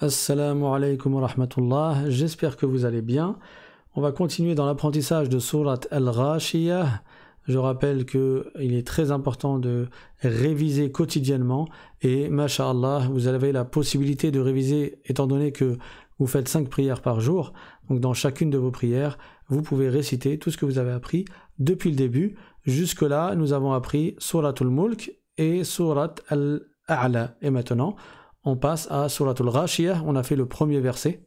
Assalamu alaikum wa rahmatullah, j'espère que vous allez bien. On va continuer dans l'apprentissage de Surat al-Rashiyah. Je rappelle qu'il est très important de réviser quotidiennement et Mashallah, vous avez la possibilité de réviser étant donné que vous faites 5 prières par jour. Donc dans chacune de vos prières, vous pouvez réciter tout ce que vous avez appris depuis le début. Jusque-là, nous avons appris Surat al-Mulk et Surat al-A'la. Et maintenant, on passe à Surat al-Ghashiyah, on a fait le premier verset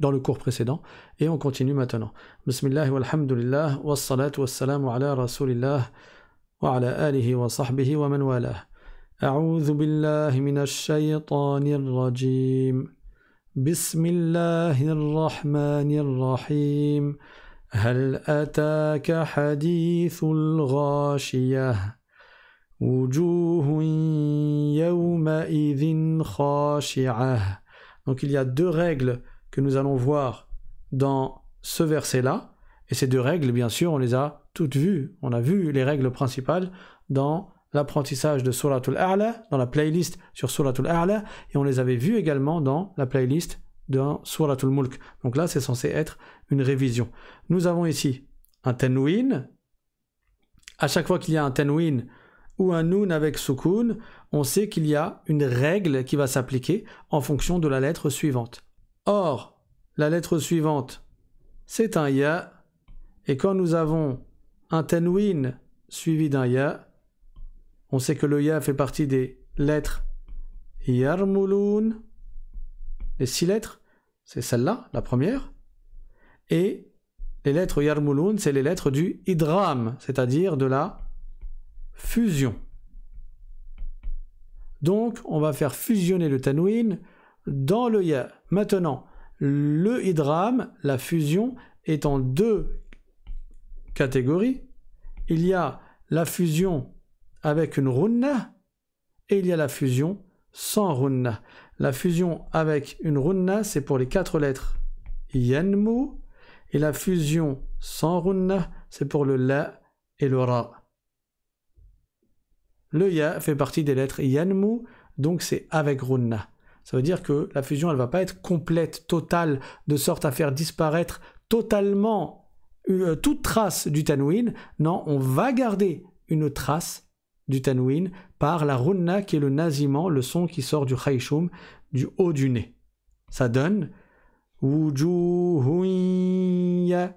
dans le cours précédent, et on continue maintenant. Bismillah walhamdulillah, wassalatu wassalamu ala rasulillah, wa ala alihi wa sahbihi wa man wala. أعوذ بالله من الشيطان الرجيم بسم الله الرحمن الرحيم هل أتاك حديث الغاشية وجوه Donc il y a deux règles que nous allons voir dans ce verset-là. Et ces deux règles, bien sûr, on les a toutes vues. On a vu les règles principales dans l'apprentissage de Suratul A'la, dans la playlist sur Suratul A'la, et on les avait vues également dans la playlist de Suratul Mulk. Donc là, c'est censé être une révision. Nous avons ici un tanwin. À chaque fois qu'il y a un tanwin, ou un NUN avec SUKUN, on sait qu'il y a une règle qui va s'appliquer en fonction de la lettre suivante. Or, la lettre suivante, c'est un ya, et quand nous avons un TENWIN suivi d'un ya, on sait que le ya fait partie des lettres yarmulun, les six lettres, c'est celle-là, la première, et les lettres yarmulun, c'est les lettres du HIDRAM, c'est-à-dire de la fusion. Donc, on va faire fusionner le tanwin dans le ya. Maintenant, le Hydrame, la fusion, est en deux catégories. Il y a la fusion avec une runna et il y a la fusion sans runna. La fusion avec une runna, c'est pour les quatre lettres yenmu et la fusion sans runna, c'est pour le la et le ra. Le ya fait partie des lettres yanmu, donc c'est avec runna. Ça veut dire que la fusion, elle va pas être complète, totale, de sorte à faire disparaître totalement euh, toute trace du tanwin. Non, on va garder une trace du tanwin par la runna qui est le nasiment, le son qui sort du khayshum, du haut du nez. Ça donne wujuhunya,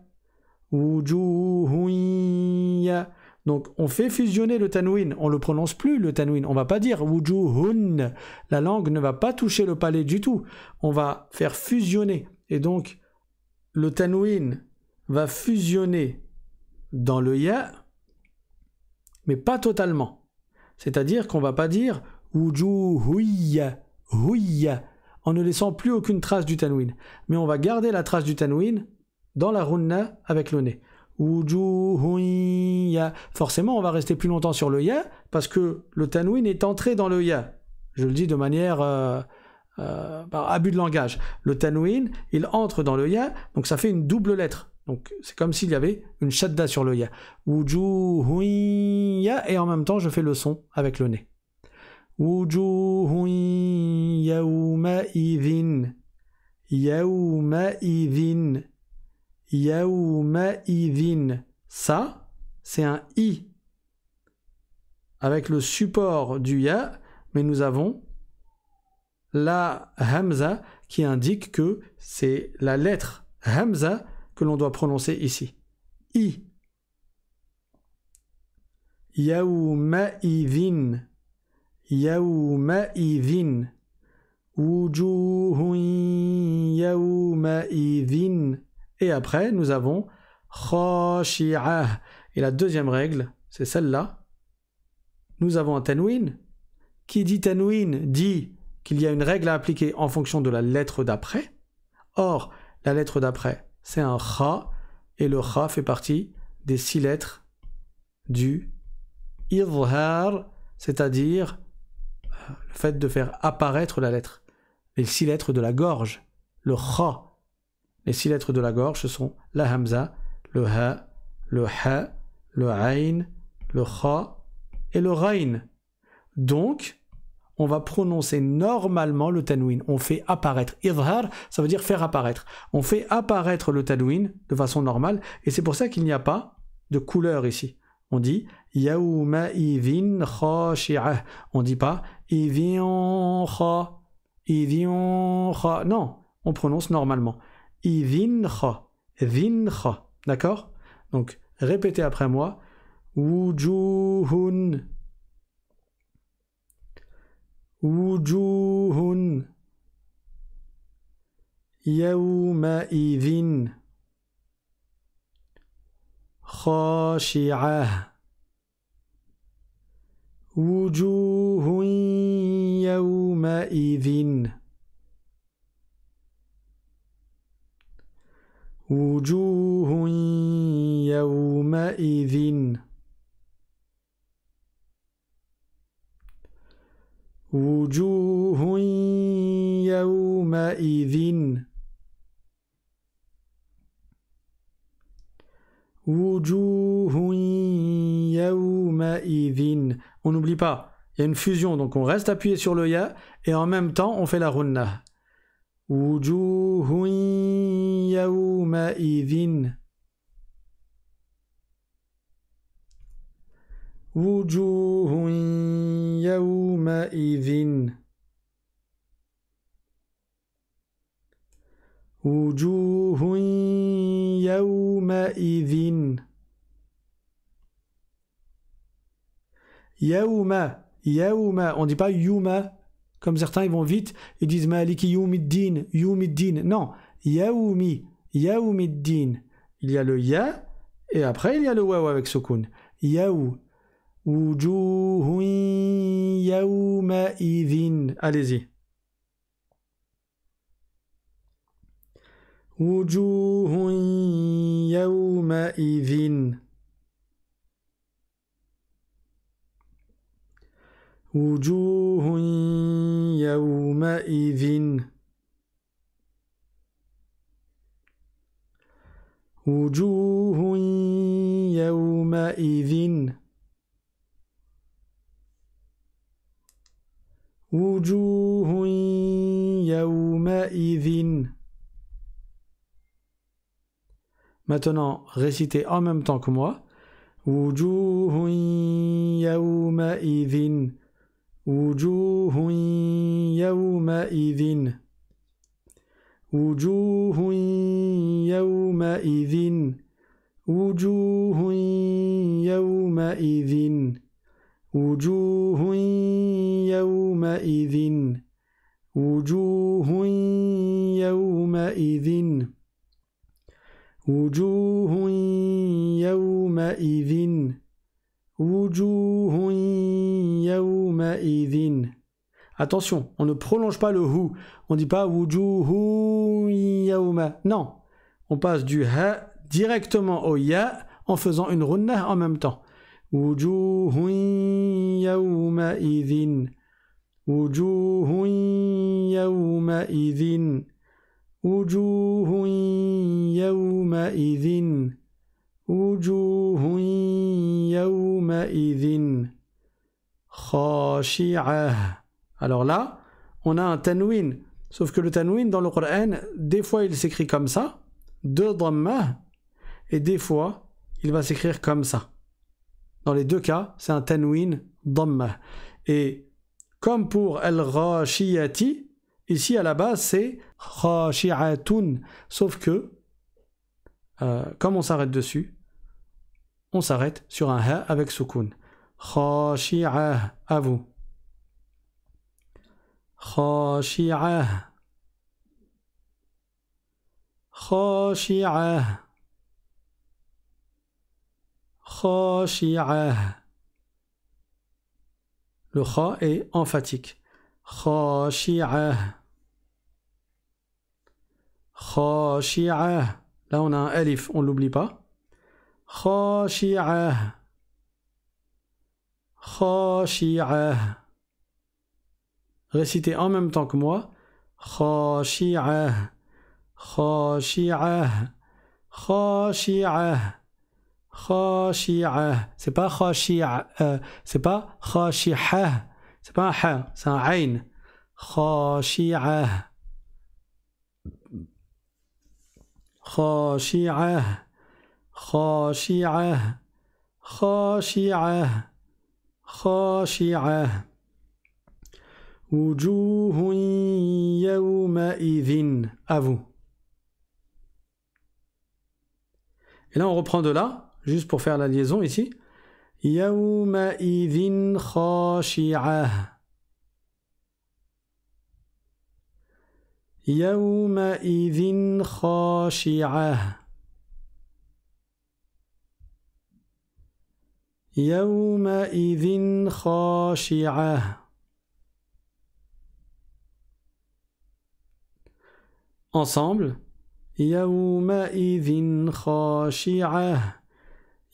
wujuhunya. Donc on fait fusionner le tanwin, on le prononce plus le tanwin, on ne va pas dire hun. la langue ne va pas toucher le palais du tout, on va faire fusionner. Et donc le tanwin va fusionner dans le ya, mais pas totalement. C'est-à-dire qu'on va pas dire wujuhuya, huya, en ne laissant plus aucune trace du tanwin, mais on va garder la trace du tanwin dans la runna avec le nez ya. Forcément, on va rester plus longtemps sur le ya parce que le tanwin est entré dans le ya. Je le dis de manière euh, euh, par abus de langage. Le tanwin, il entre dans le ya, donc ça fait une double lettre. Donc c'est comme s'il y avait une shadda sur le ya. ya et en même temps je fais le son avec le nez. Wujuhun yauma idhin. Yauma idhin ivin Ça, c'est un i avec le support du ya, mais nous avons la hamza qui indique que c'est la lettre hamza que l'on doit prononcer ici. I. Yaoumaïdin. Yaoumaïdin. Wujuhun ivin et après, nous avons khashi'ah. Et la deuxième règle, c'est celle-là. Nous avons un tenouin Qui dit tenouin, dit qu'il y a une règle à appliquer en fonction de la lettre d'après. Or, la lettre d'après, c'est un kha, et le kha fait partie des six lettres du idhar, c'est-à-dire euh, le fait de faire apparaître la lettre, les six lettres de la gorge, le kha. Les six lettres de la gorge sont la hamza, le ha, le ha, le ain, le kha et le rain. Donc, on va prononcer normalement le tanwin. On fait apparaître. Idhar, ça veut dire faire apparaître. On fait apparaître le tanwin de façon normale et c'est pour ça qu'il n'y a pas de couleur ici. On dit yaouma ivin On dit pas ivion kha, ivion kha. Non, on prononce normalement. D'accord Donc, répétez après moi. Wujuhun. Wujuhun. Yawma Ivin. Khashi'ah. Wujuhun. Yawma Ivin. وجوه يومئذ وجوه يومئذ وجوه On n'oublie pas, il y a une fusion, donc on reste appuyé sur le ya et en même temps on fait la runna. وجوه يومئذ وجوه يومئذ وجوه يومئذ يوم يوم on dit pas يوم Comme certains, ils vont vite, ils disent Maliki Youmiddin, Youmiddin. Non, Yaoumi, Yaoumiddin. Il y a le Ya, et après il y a le Waw avec Sukun. Yaou. Allez-y. وجوه oujou وجوه Oujooui Yahouma Ivin Oujooui Yahouma Ivin Maintenant récitez en même temps que moi Oujooui Yahouma Ivin وجوه يومئذ وجوه يومئذ وجوه يومئذ وجوه يومئذ وجوه يومئذ وجوه يومئذ وجوه Attention, on ne prolonge pas le hu. On ne dit pas wujuhu yauma. Non, on passe du ha directement au ya en faisant une runnah en même temps. Wujuhu yauma idhin. Wujuhu yauma idhin. Wujuhu yauma idhin. Wujuhu yauma idhin. Alors là, on a un tanwin. Sauf que le tanwin dans le Coran, des fois il s'écrit comme ça, deux dhamma, et des fois il va s'écrire comme ça. Dans les deux cas, c'est un tanwin dhamma. Et comme pour al-rashiyati, ici à la base c'est khashi'atun. Sauf que, euh, comme on s'arrête dessus, on s'arrête sur un ha avec sukun khashi'ah, à vous. khashi'ah, khashi'ah, khashi'ah. Le kha est emphatique. Khashi'ah. Khashi'ah. Là, on a un alif, on l'oublie pas. Khashi'ah. Khashi'ah. Récitez en même temps que moi. Khashi'ah. Khashi'ah. Khashi'ah. Khashi'ah. C'est pas khashi'ah. Euh, c'est pas khashi'ah. C'est pas un ha, c'est un ayn. Khashi'ah. Khashi'ah. Khashi'ah. Khashi'ah. خاشعه وجوه Ivin avu. Et là, on reprend de là, juste pour faire la liaison ici. Yawma'idhin khashi'ah. Yawma'idhin khashi'ah. يومئذ خاشعة Ensemble يومئذ خاشعة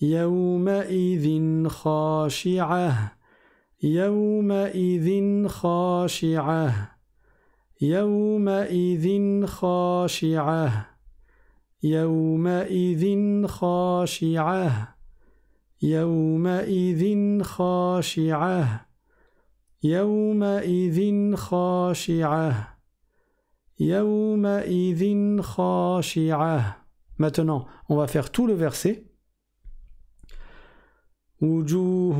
يومئذ خاشعة يومئذ خاشعة يومئذ خاشعة يومئذ خاشعة يومئذ خاشعة يومئذ خاشعة يومئذ خاشعة Maintenant, on va faire tout le verset. وجوه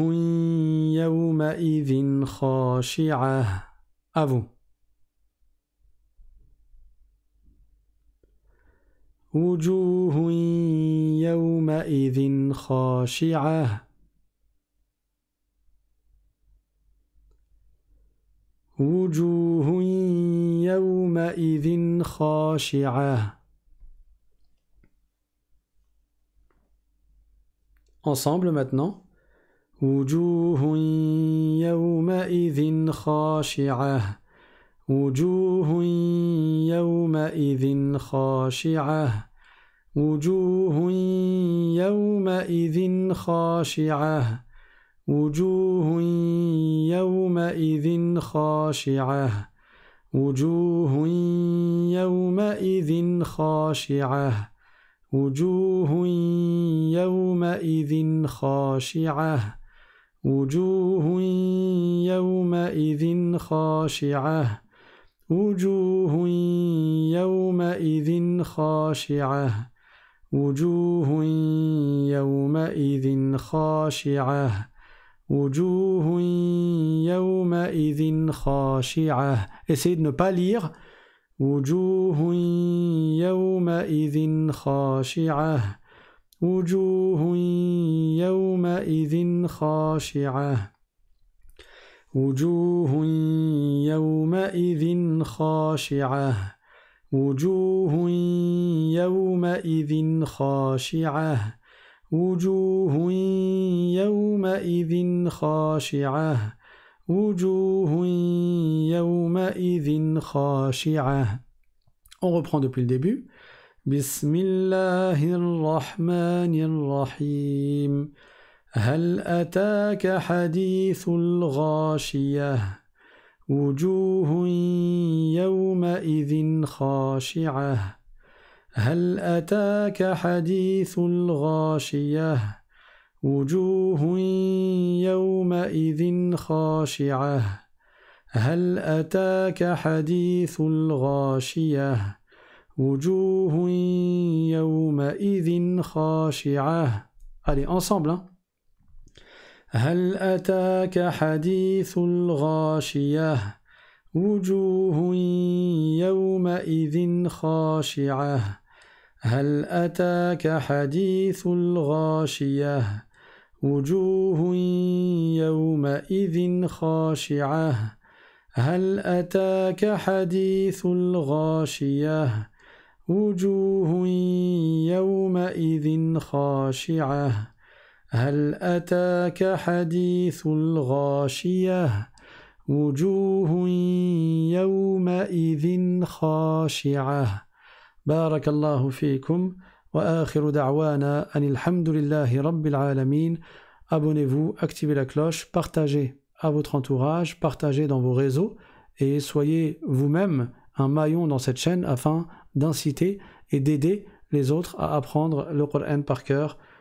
يومئذ خاشعة. À vous. وجوه يومئذ خاشعة وجوه يومئذ خاشعة Ensemble maintenant. وجوه يومئذ خاشعة وجوه يومئذ خاشعة وجوه يومئذ خاشعة وجوه يومئذ خاشعة وجوه يومئذ خاشعة وجوه يومئذ خاشعة وجوه يومئذ خاشعة وجوه يومئذ خاشعة وجوه يومئذ خاشعة وجوه يومئذ خاشعة Essayez de ne pas lire وجوه يومئذ خاشعة وجوه يومئذ خاشعة وجوه يومئذ خاشعة وجوه يومئذ خاشعة وجوه يومئذ خاشعة وجوه يومئذ خاشعة On reprend depuis le début. بسم الله الرحمن الرحيم هل أتاك حديث الغاشية وجوه يومئذ خاشعة هل أتاك حديث الغاشية وجوه يومئذ خاشعة هل أتاك حديث الغاشية وجوه يومئذ خاشعة Allez, ensemble, hein هل أتاك حديث الغاشية وجوه يومئذ خاشعة هل أتاك حديث الغاشية وجوه يومئذ خاشعة هل أتاك حديث الغاشية وجوه يومئذ خاشعة هل Abonnez-vous, activez la cloche, partagez à votre entourage, partagez dans vos réseaux et soyez vous-même un maillon dans cette chaîne afin d'inciter et d'aider les autres à apprendre le Coran par cœur